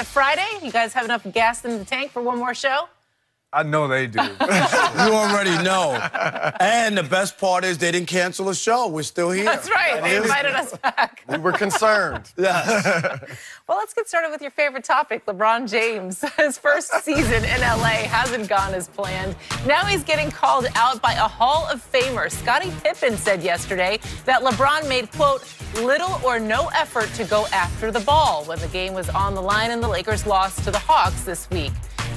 It's a Friday. You guys have enough gas in the tank for one more show? I know they do. you already know. And the best part is they didn't cancel the show. We're still here. That's right. They invited us back. We were concerned. yes. well, let's get started with your favorite topic, LeBron James. His first season in LA hasn't gone as planned. Now he's getting called out by a Hall of Famer. Scottie Pippen said yesterday that LeBron made, quote, little or no effort to go after the ball when the game was on the line and the Lakers lost to the Hawks this week.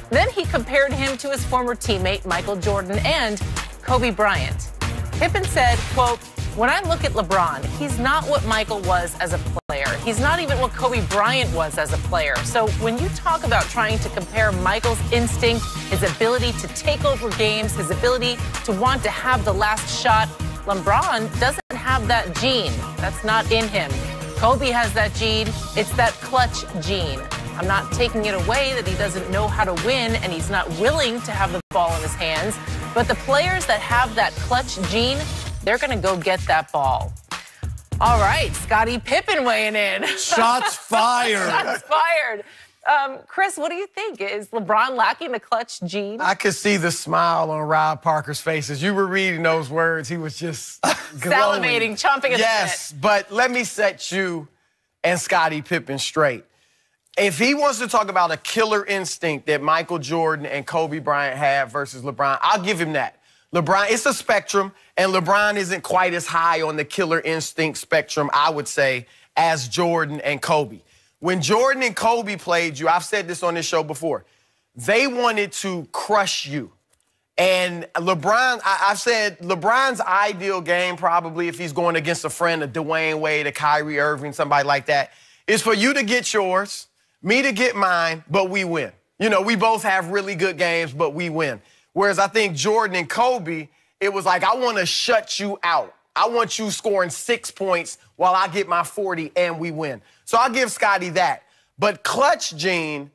Then he compared him to his former teammate Michael Jordan and Kobe Bryant. Pippen said, quote, when I look at LeBron, he's not what Michael was as a player. He's not even what Kobe Bryant was as a player. So when you talk about trying to compare Michael's instinct, his ability to take over games, his ability to want to have the last shot, LeBron doesn't have that gene. That's not in him. Kobe has that gene. It's that clutch gene. I'm not taking it away that he doesn't know how to win and he's not willing to have the ball in his hands. But the players that have that clutch gene, they're going to go get that ball. All right, Scottie Pippen weighing in. Shots fired. Shots fired. Um, Chris, what do you think? Is LeBron lacking the clutch gene? I could see the smile on Rob Parker's face as you were reading those words. He was just salivating, chomping at yes, the bit. but let me set you and Scottie Pippen straight. If he wants to talk about a killer instinct that Michael Jordan and Kobe Bryant have versus LeBron, I'll give him that. LeBron, it's a spectrum, and LeBron isn't quite as high on the killer instinct spectrum, I would say, as Jordan and Kobe. When Jordan and Kobe played you, I've said this on this show before, they wanted to crush you. And LeBron, I, have said LeBron's ideal game, probably if he's going against a friend, a Dwayne Wade, a Kyrie Irving, somebody like that, is for you to get yours, me to get mine, but we win. You know, we both have really good games, but we win. Whereas I think Jordan and Kobe, it was like, I want to shut you out. I want you scoring six points while I get my 40 and we win. So I'll give Scotty that. But clutch Gene,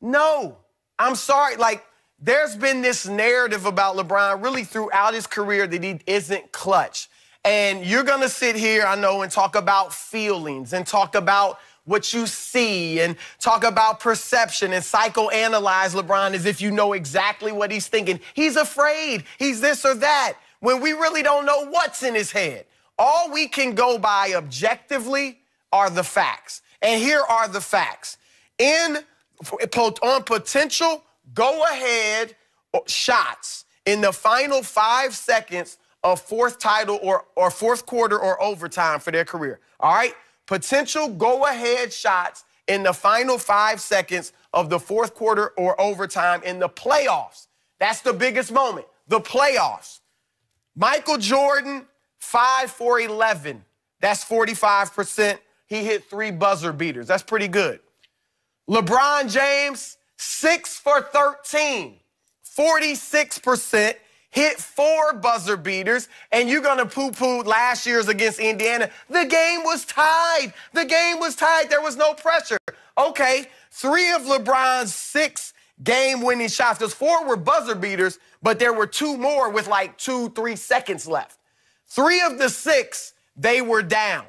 no. I'm sorry. Like, there's been this narrative about LeBron really throughout his career that he isn't clutch. And you're going to sit here, I know, and talk about feelings and talk about what you see and talk about perception and psychoanalyze LeBron as if you know exactly what he's thinking. He's afraid. He's this or that when we really don't know what's in his head. All we can go by objectively are the facts. And here are the facts. In on potential go ahead shots in the final 5 seconds of fourth title or or fourth quarter or overtime for their career. All right? Potential go ahead shots in the final 5 seconds of the fourth quarter or overtime in the playoffs. That's the biggest moment, the playoffs. Michael Jordan, 5 for 11. That's 45%. He hit three buzzer beaters. That's pretty good. LeBron James, 6 for 13, 46%. Hit four buzzer beaters, and you're gonna poo poo last year's against Indiana. The game was tied. The game was tied. There was no pressure. Okay, three of LeBron's six game winning shots. Those four were buzzer beaters, but there were two more with like two, three seconds left. Three of the six, they were down.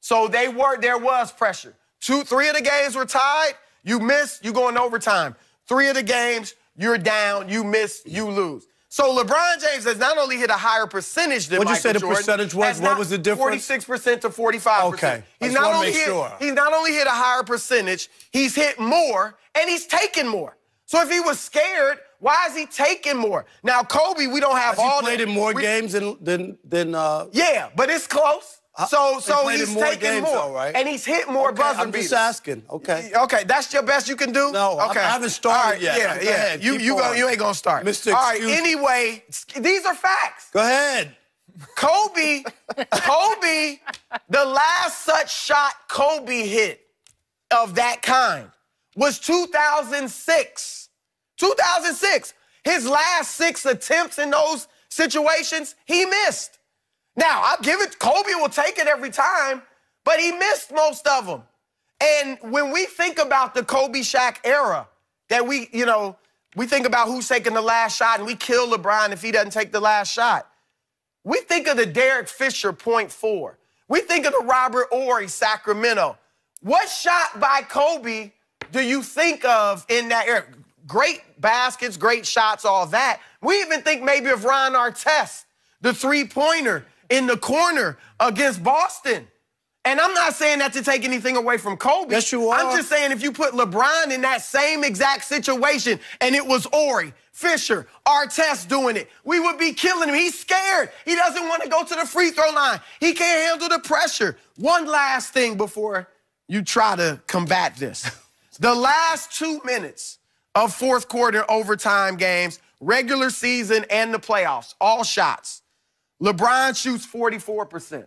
So they were, there was pressure. Two, three of the games were tied. You miss, you go in overtime. Three of the games, you're down, you miss, you lose. So LeBron James has not only hit a higher percentage than What'd Michael you say the Jordan, percentage was? What was the difference? 46% to 45%. Okay. He's not, only hit, sure. he's not only hit a higher percentage, he's hit more, and he's taken more. So if he was scared, why is he taking more? Now Kobe, we don't have all. He played the, in more we, games than than than. Uh, yeah, but it's close. So so he's more taking games, more, though, right? And he's hit more okay, buzzer I'm beaters. just asking. Okay. Okay, that's your best you can do. No, okay. I, I haven't started right, yet. Yeah, go yeah. Ahead, you you go, you ain't gonna start. Mr. All right. Anyway, these are facts. Go ahead. Kobe, Kobe, the last such shot Kobe hit of that kind was 2006. 2006. His last six attempts in those situations, he missed. Now, I'll give it, Kobe will take it every time, but he missed most of them. And when we think about the Kobe Shaq era, that we, you know, we think about who's taking the last shot and we kill LeBron if he doesn't take the last shot. We think of the Derek Fisher point four. We think of the Robert Ory Sacramento. What shot by Kobe do you think of in that era? Great baskets, great shots, all that. We even think maybe of Ron Artest, the three pointer in the corner against Boston. And I'm not saying that to take anything away from Kobe. Yes, you are. I'm just saying if you put LeBron in that same exact situation and it was Ori, Fisher, Artest doing it, we would be killing him. He's scared. He doesn't want to go to the free throw line. He can't handle the pressure. One last thing before you try to combat this. The last two minutes of fourth quarter overtime games, regular season and the playoffs, all shots. LeBron shoots 44%.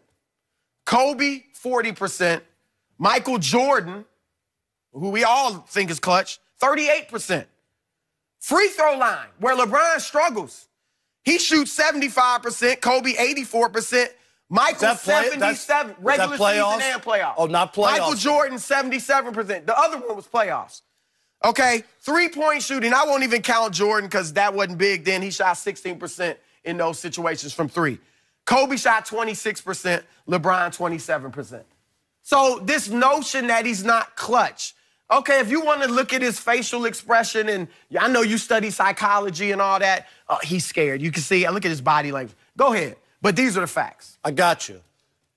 Kobe, 40%. Michael Jordan, who we all think is clutch, 38%. Free throw line, where LeBron struggles. He shoots 75%, Kobe 84%, Michael, play, 77, regular season and playoffs. Oh, not playoffs. Michael Jordan, 77%. The other one was playoffs. Okay, three point shooting. I won't even count Jordan because that wasn't big then. He shot 16% in those situations from three. Kobe shot 26%, LeBron 27%. So, this notion that he's not clutch. Okay, if you want to look at his facial expression, and I know you study psychology and all that, oh, he's scared. You can see, look at his body language. Go ahead. But these are the facts. I got you.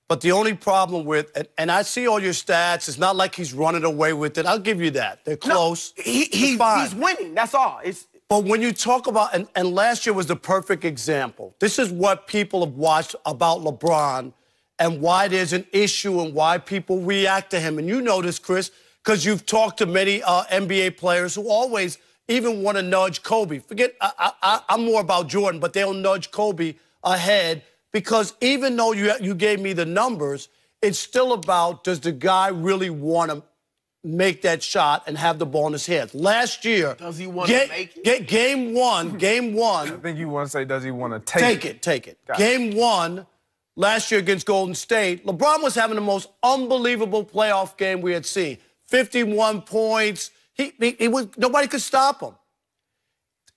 But the only problem with, and, and I see all your stats, it's not like he's running away with it. I'll give you that. They're close. No, he, he he's winning. That's all. It's, but when you talk about, and, and last year was the perfect example. This is what people have watched about LeBron and why there's an issue and why people react to him. And you know this, Chris, because you've talked to many uh, NBA players who always even want to nudge Kobe. Forget, I, am more about Jordan, but they'll nudge Kobe ahead because even though you, you gave me the numbers, it's still about does the guy really want to make that shot and have the ball in his hands? Last year, does he want to make it? game one, game one. I think you want to say, does he want to take, take it? Take it, take it. game one last year against Golden State, LeBron was having the most unbelievable playoff game we had seen. 51 points. He, he, he was nobody could stop him.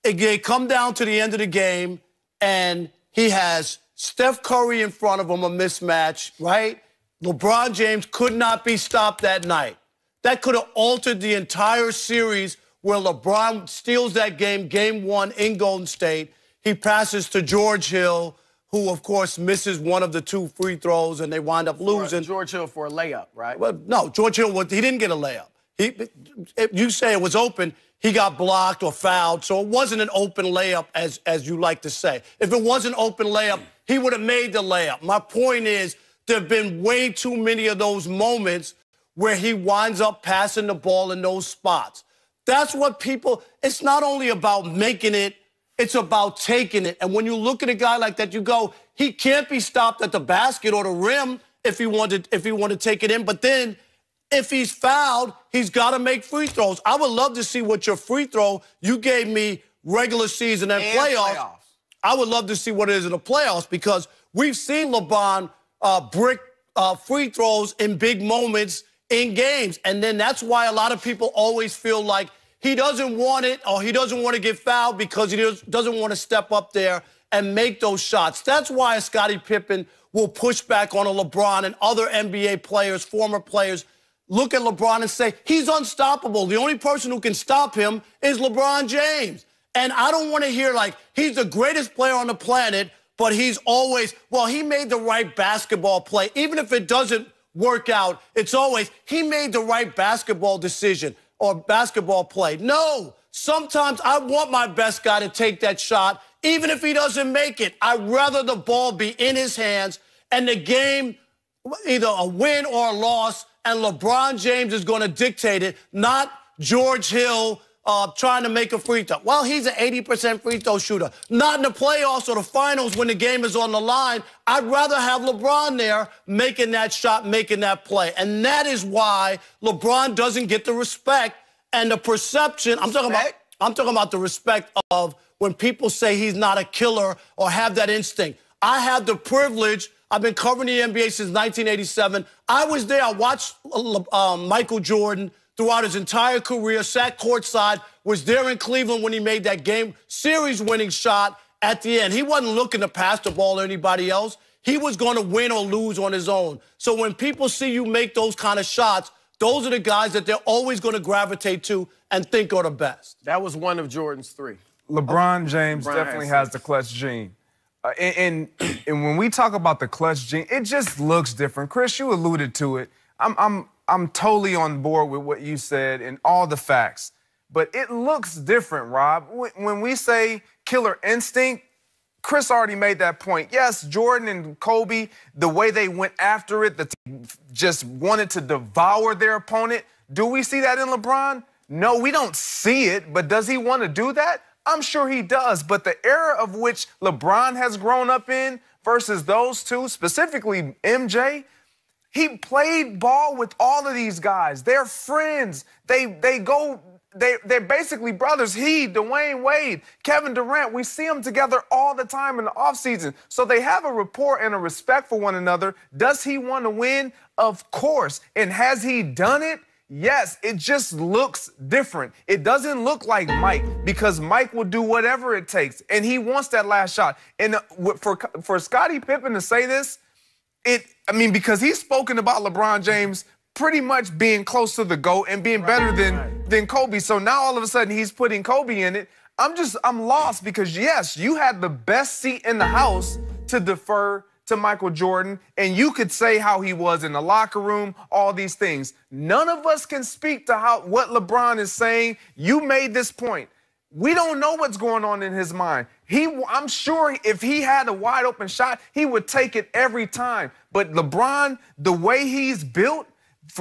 They come down to the end of the game, and he has Steph Curry in front of him, a mismatch, right? LeBron James could not be stopped that night. That could have altered the entire series where LeBron steals that game, game one in Golden State. He passes to George Hill, who, of course, misses one of the two free throws, and they wind up losing. George Hill for a layup, right? Well, no, George Hill, he didn't get a layup. He, you say it was open, he got blocked or fouled, so it wasn't an open layup, as, as you like to say. If it was an open layup, he would have made the layup. My point is, there have been way too many of those moments where he winds up passing the ball in those spots. That's what people, it's not only about making it, it's about taking it. And when you look at a guy like that, you go, he can't be stopped at the basket or the rim if he wanted if he wanted to take it in. But then if he's fouled, he's got to make free throws. I would love to see what your free throw you gave me regular season and, and Playoff. I would love to see what it is in the playoffs because we've seen LeBron uh, brick uh, free throws in big moments in games. And then that's why a lot of people always feel like he doesn't want it or he doesn't want to get fouled because he doesn't want to step up there and make those shots. That's why Scottie Pippen will push back on a LeBron and other NBA players, former players. Look at LeBron and say, he's unstoppable. The only person who can stop him is LeBron James. And I don't want to hear like he's the greatest player on the planet, but he's always, well, he made the right basketball play. Even if it doesn't work out, it's always he made the right basketball decision or basketball play. No, sometimes I want my best guy to take that shot, even if he doesn't make it. I'd rather the ball be in his hands and the game either a win or a loss, and LeBron James is going to dictate it, not George Hill uh, trying to make a free throw. Well, he's an 80% free throw shooter. Not in the playoffs or the finals when the game is on the line. I'd rather have LeBron there making that shot, making that play. And that is why LeBron doesn't get the respect and the perception. I'm talking about I'm talking about the respect of when people say he's not a killer or have that instinct. I have the privilege I've been covering the NBA since 1987. I was there. I watched um, Michael Jordan, throughout his entire career, sat courtside, was there in Cleveland when he made that game series winning shot at the end. He wasn't looking to pass the ball to anybody else. He was going to win or lose on his own. So when people see you make those kind of shots, those are the guys that they're always going to gravitate to and think are the best. That was one of Jordan's three. LeBron oh, James LeBron definitely has, has the clutch gene. Uh, and, and, and when we talk about the clutch gene, it just looks different. Chris, you alluded to it. I'm I'm I'm totally on board with what you said and all the facts, but it looks different, Rob. When we say killer instinct, Chris already made that point. Yes, Jordan and Kobe, the way they went after it, the just wanted to devour their opponent. Do we see that in LeBron? No, we don't see it, but does he want to do that? I'm sure he does, but the era of which LeBron has grown up in versus those two, specifically MJ, he played ball with all of these guys. They're friends. They they go they they're basically brothers. He, Dwayne Wade, Kevin Durant, we see them together all the time in the offseason. So they have a rapport and a respect for one another. Does he want to win? Of course. And has he done it? Yes, it just looks different. It doesn't look like Mike because Mike will do whatever it takes, and he wants that last shot. And uh, for for Scottie Pippen to say this, it, I mean, because he's spoken about LeBron James pretty much being close to the GOAT and being right, better than, right. than Kobe. So now all of a sudden he's putting Kobe in it. I'm just, I'm lost because yes, you had the best seat in the house to defer to Michael Jordan, and you could say how he was in the locker room, all these things. None of us can speak to how what LeBron is saying. You made this point. We don't know what's going on in his mind. He, I'm sure if he had a wide open shot, he would take it every time. But LeBron, the way he's built,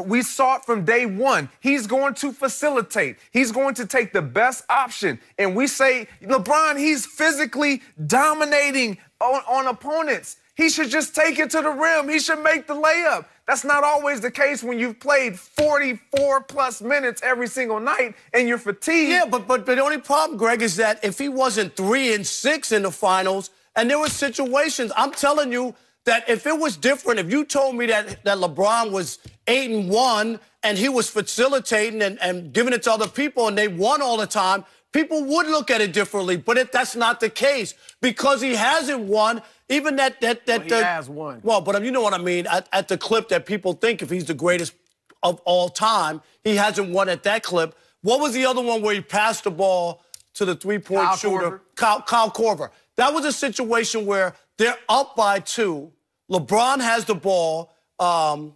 we saw it from day one. He's going to facilitate. He's going to take the best option. And we say, LeBron, he's physically dominating on, on opponents. He should just take it to the rim. He should make the layup. That's not always the case when you've played 44 plus minutes every single night and you're fatigued. Yeah, but but, but the only problem, Greg, is that if he wasn't three and six in the finals, and there were situations, I'm telling you that if it was different, if you told me that that LeBron was eight and one and he was facilitating and, and giving it to other people and they won all the time, people would look at it differently. But if that's not the case, because he hasn't won, even that that that well, he the, has won. Well, but you know what I mean. At, at the clip that people think if he's the greatest of all time, he hasn't won at that clip. What was the other one where he passed the ball to the three-point Kyle shooter, Corver. Kyle, Kyle Corver? That was a situation where they're up by two. LeBron has the ball. Um,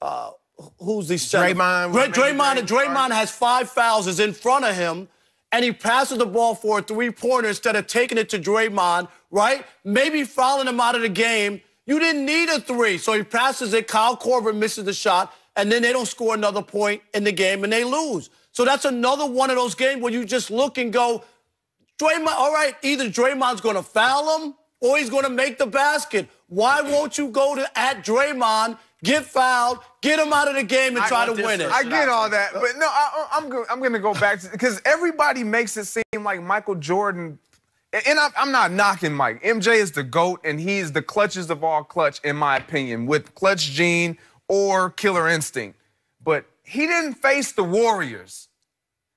uh, who's the center? Draymond. Dray Draymond, Draymond, Draymond has five fouls, is in front of him and he passes the ball for a three-pointer instead of taking it to Draymond, right? Maybe fouling him out of the game. You didn't need a three. So he passes it. Kyle Korver misses the shot, and then they don't score another point in the game, and they lose. So that's another one of those games where you just look and go, Draymond, all right, either Draymond's going to foul him or he's going to make the basket. Why won't you go to at Draymond – get fouled, get them out of the game, and try to win it. I get all that, but no, I, am go, I'm going to go back to because everybody makes it seem like Michael Jordan. And I, I'm not knocking Mike. MJ is the GOAT, and he is the clutches of all clutch, in my opinion, with Clutch Gene or Killer Instinct. But he didn't face the Warriors.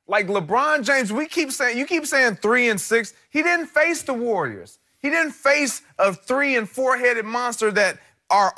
Like LeBron James, we keep saying, you keep saying three and six. He didn't face the Warriors. He didn't face a three and four headed monster that are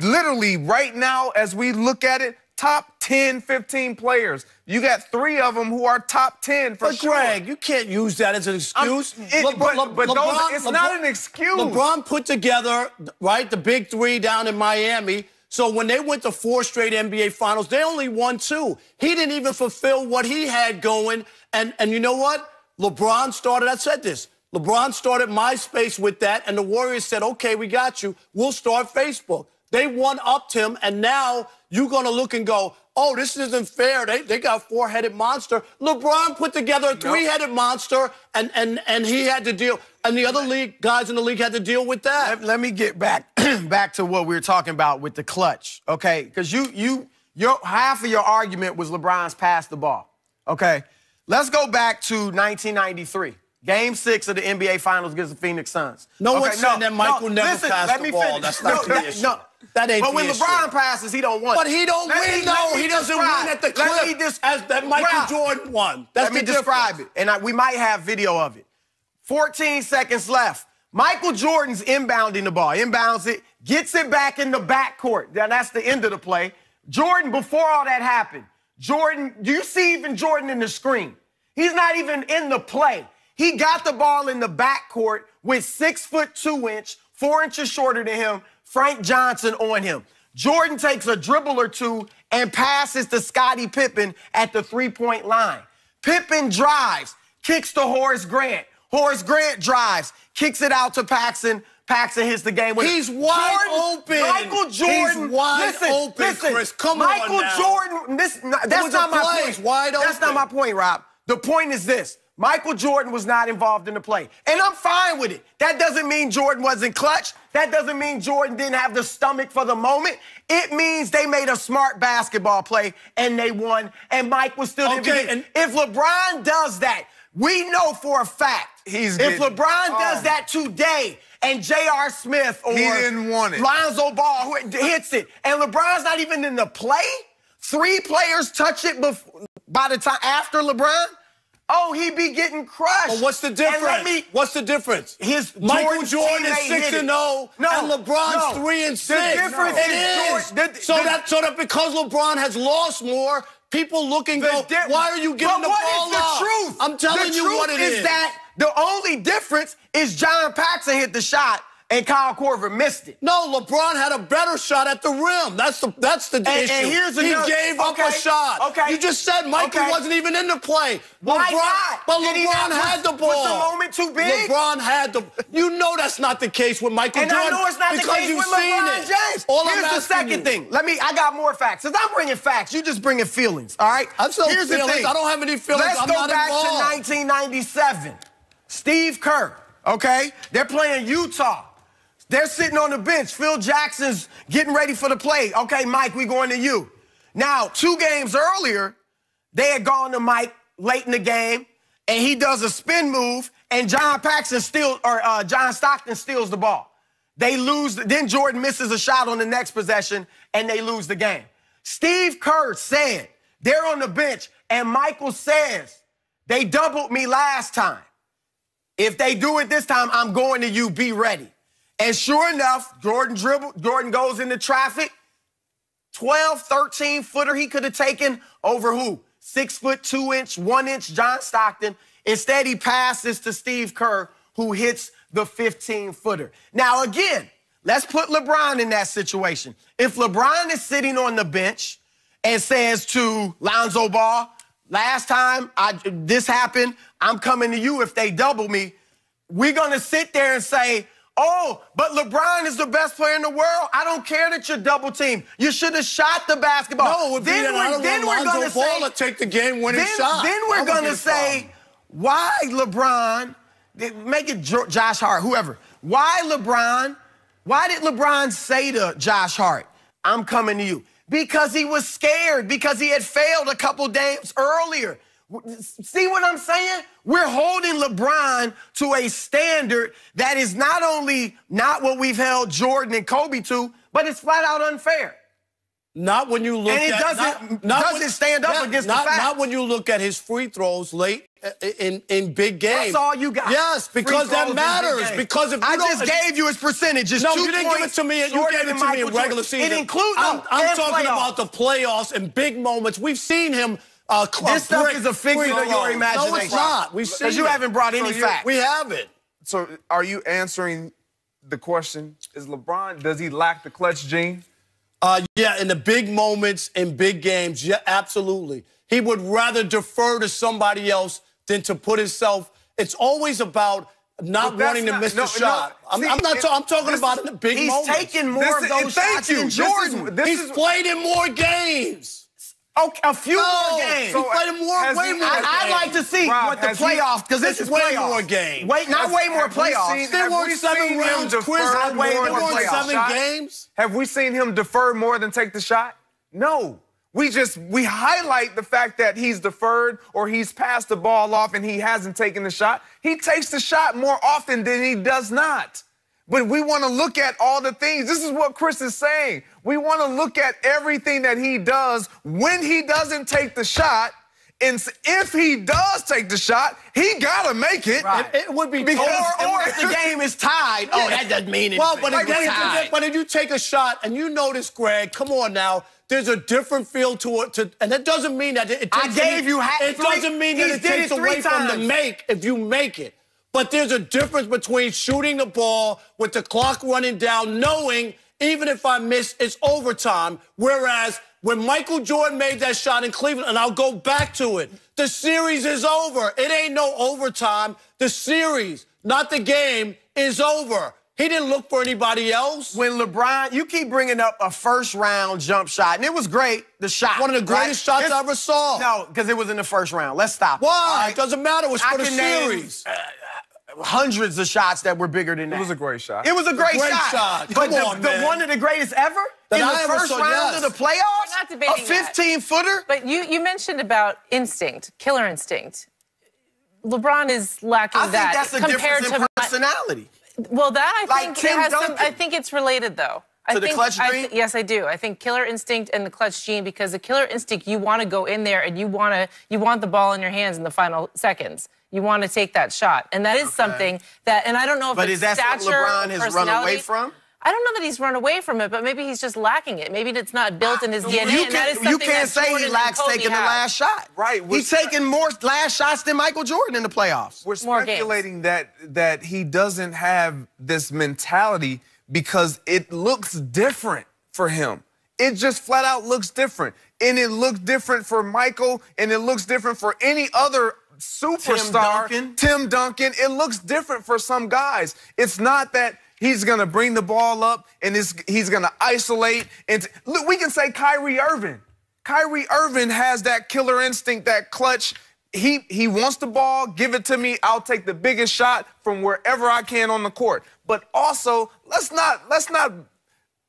literally right now, as we look at it, top 10, 15 players. You got three of them who are top 10 for but sure. Greg, you can't use that as an excuse. It, Le but, Le but those, LeBron, it's not an excuse. LeBron put together, right, the big three down in Miami. So when they went to four straight NBA finals, they only won two. He didn't even fulfill what he had going. And, and you know what? LeBron started, I said this. LeBron started MySpace with that, and the Warriors said, okay, we got you. We'll start Facebook. They one upped him, and now you're going to look and go, oh, this isn't fair. They, they got a four headed monster. LeBron put together a three headed monster, and, and, and he had to deal, and the other league guys in the league had to deal with that. Let, let me get back back to what we were talking about with the clutch, okay? Because you, you, your half of your argument was LeBron's pass the ball, okay? Let's go back to 1993. Game six of the NBA Finals against the Phoenix Suns. No okay, one's no, saying that Michael no, never listen, passed let me the ball. Finish. That's not no, the issue. No, that ain't. But when issue. LeBron passes, he don't want. But he don't let win. no, he doesn't describe. win at the clip. Let me dis- as that Michael Rob, Jordan won. That's let me difference. describe it, and I, we might have video of it. 14 seconds left. Michael Jordan's inbounding the ball. Inbounds it, gets it back in the backcourt. Now that's the end of the play. Jordan, before all that happened, Jordan, do you see even Jordan in the screen? He's not even in the play. He got the ball in the backcourt with six foot two inch, four inches shorter than him, Frank Johnson on him. Jordan takes a dribble or two and passes to Scottie Pippen at the three point line. Pippen drives, kicks to Horace Grant. Horace Grant drives, kicks it out to Paxson. Paxson hits the game winner. He's wide Jordan, open. Michael Jordan. He's wide listen, open, listen, Chris. Come Michael on Michael Jordan. This, that's not my point. Wide that's not my point, Rob. The point is this. Michael Jordan was not involved in the play. And I'm fine with it. That doesn't mean Jordan wasn't clutch. That doesn't mean Jordan didn't have the stomach for the moment. It means they made a smart basketball play and they won. And Mike was still okay, the And- if LeBron does that, we know for a fact. He's if LeBron does that today, and J.R. Smith or he didn't want it. Lonzo Ball who hits it, and LeBron's not even in the play. Three players touch it before, by the time after LeBron. Oh, he be getting crushed. But what's the difference? Me, what's the difference? His Michael Jordan, is six and zero, oh, no, and LeBron's no. three and six. The difference no. is, the, so that so that because LeBron has lost more, people look and go, "Why are you giving the ball up?" Truth? I'm telling the you what it is. Is that the only difference is John Paxson hit the shot and Kyle Corver missed it. No, LeBron had a better shot at the rim. That's the that's the and, issue. And here's he gave okay, up a shot. Okay. You just said Michael okay. wasn't even in the play. Why LeBron, not? But Did LeBron not, had was, the ball. Was the moment too big? LeBron had the. You know that's not the case with Michael and Jordan. I know it's not the case with LeBron it. James. All here's I'm the second you. thing. Let me. I got more facts. because I'm bringing facts, you just bringing feelings. All right. I'm still here's feelings. The thing. I don't have any feelings. Let's I'm go back involved. to 1997. Steve Kerr. Okay, they're playing Utah. They're sitting on the bench. Phil Jackson's getting ready for the play. Okay, Mike, we going to you. Now, two games earlier, they had gone to Mike late in the game, and he does a spin move, and John Paxson steals, or uh, John Stockton steals the ball. They lose. Then Jordan misses a shot on the next possession, and they lose the game. Steve Kerr said they're on the bench, and Michael says they doubled me last time. If they do it this time, I'm going to you. Be ready. And sure enough, Jordan dribble, Jordan goes into traffic. 12, 13 footer he could have taken over who? Six foot, two inch, one inch John Stockton. Instead, he passes to Steve Kerr, who hits the 15 footer. Now, again, let's put LeBron in that situation. If LeBron is sitting on the bench and says to Lonzo Ball, last time I, this happened, I'm coming to you if they double me, we're going to sit there and say, Oh, but LeBron is the best player in the world. I don't care that you're double team. You should have shot the basketball. No, it then we're, then we're gonna say, to take the game winning shot. Then we're going to say, why LeBron, make it Josh Hart, whoever. Why LeBron, why did LeBron say to Josh Hart, I'm coming to you? Because he was scared, because he had failed a couple days earlier. See what I'm saying? We're holding LeBron to a standard that is not only not what we've held Jordan and Kobe to, but it's flat out unfair. Not when you look and it at, doesn't, not, not doesn't when, stand up not, against not, the fact. Not when you look at his free throws late uh, in, in big games. That's all you got. Yes, because that matters. Because if I just gave you his percentage, it's no, two you didn't give it to me. You gave it to Michael me in regular Jordan. season. It includes I'm, I'm talking playoffs. about the playoffs and big moments. We've seen him this stuff is a fiction of your imagination. No, it's not. We've seen Because you it. haven't brought any so facts. We haven't. So are you answering the question? Is LeBron, does he lack the clutch gene? Uh, yeah, in the big moments, in big games, yeah, absolutely. He would rather defer to somebody else than to put himself. It's always about not wanting to miss no, the shot. No, I'm, see, I'm, not. It, I'm talking about is, in the big he's moments. He's taken more this of those shots than Jordan. Is, he's is, played in more games. Okay, a few more games. So, played more, way more. I, would like to see Rob, what the playoffs, because this is way playoffs. more games. Wait, not way more playoffs. Seen, there won seven rounds quiz. Not way more there seven shot? games. Have we seen him defer more than take the shot? No. We just we highlight the fact that he's deferred or he's passed the ball off and he hasn't taken the shot. He takes the shot more often than he does not. But we want to look at all the things. This is what Chris is saying. We want to look at everything that he does when he doesn't take the shot. And if he does take the shot, he gotta make it. Right. It, it, would be because or, or if the game is tied. Oh, that doesn't mean it. Well, but, like, if, tied. but if you take a shot and you notice, Greg, come on now. There's a different feel to it, to, and that doesn't mean that it. it I gave any, you. Hat it does not mean that it takes away times. from the make if you make it. But there's a difference between shooting the ball with the clock running down, knowing even if I miss, it's overtime. Whereas when Michael Jordan made that shot in Cleveland, and I'll go back to it, the series is over. It ain't no overtime. The series, not the game, is over. He didn't look for anybody else. When LeBron, you keep bringing up a first round jump shot, and it was great, the shot. One of the greatest right? shots it's, I ever saw. No, because it was in the first round. Let's stop. Why? Right. It doesn't matter. It's for the series. Name, uh, hundreds of shots that were bigger than that. It was a great shot. It was a great, a great shot. shot. But the, the one of the greatest ever that in I the first round yes. of the playoffs? not debating A 15-footer? But you, you mentioned about instinct, killer instinct. LeBron is lacking I that. I think that's a compared difference in to personality. My, well, that I think has some, I think it's related though. I think, clutch gene? yes, I do. I think killer instinct and the clutch gene because the killer instinct, you want to go in there and you want to you want the ball in your hands in the final seconds. You want to take that shot, and that is okay. something that. And I don't know if but it's is that stature, what LeBron has run away from? I don't know that he's run away from it, but maybe he's just lacking it. Maybe it's not built in his DNA. You can, and that is you can't say Jordan he lacks taking the last shot. Right. He's taking more last shots than Michael Jordan in the playoffs. We're speculating that that he doesn't have this mentality because it looks different for him. It just flat out looks different. And it looks different for Michael, and it looks different for any other superstar. Tim Duncan. Tim Duncan. It looks different for some guys. It's not that he's going to bring the ball up and he's going to isolate. And look, we can say Kyrie Irving. Kyrie Irving has that killer instinct, that clutch he he wants the ball, give it to me. I'll take the biggest shot from wherever I can on the court. But also, let's not let's not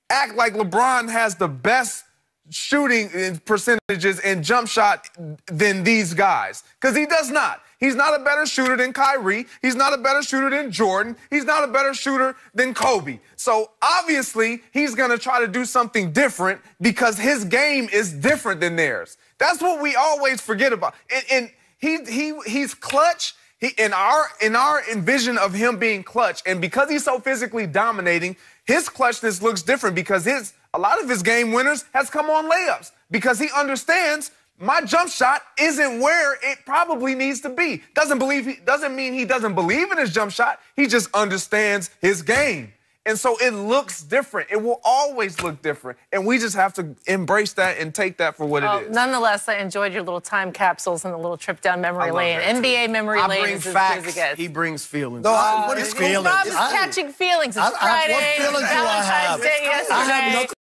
act like LeBron has the best shooting percentages and jump shot than these guys cuz he does not. He's not a better shooter than Kyrie. He's not a better shooter than Jordan. He's not a better shooter than Kobe. So obviously, he's going to try to do something different because his game is different than theirs. That's what we always forget about. And, and he, he, he's clutch. He, in our in our envision of him being clutch, and because he's so physically dominating, his clutchness looks different because his a lot of his game winners has come on layups because he understands my jump shot isn't where it probably needs to be. Doesn't believe he doesn't mean he doesn't believe in his jump shot. He just understands his game. And so it looks different. It will always look different. And we just have to embrace that and take that for what well, it is. Nonetheless, I enjoyed your little time capsules and the little trip down memory lane. NBA too. memory I lane is facts, as good as it gets. He brings feelings. No, I, uh, what is feelings? Rob's I, catching feelings. It's I, Friday. what feelings Valentine's do I have? Day yesterday. I have no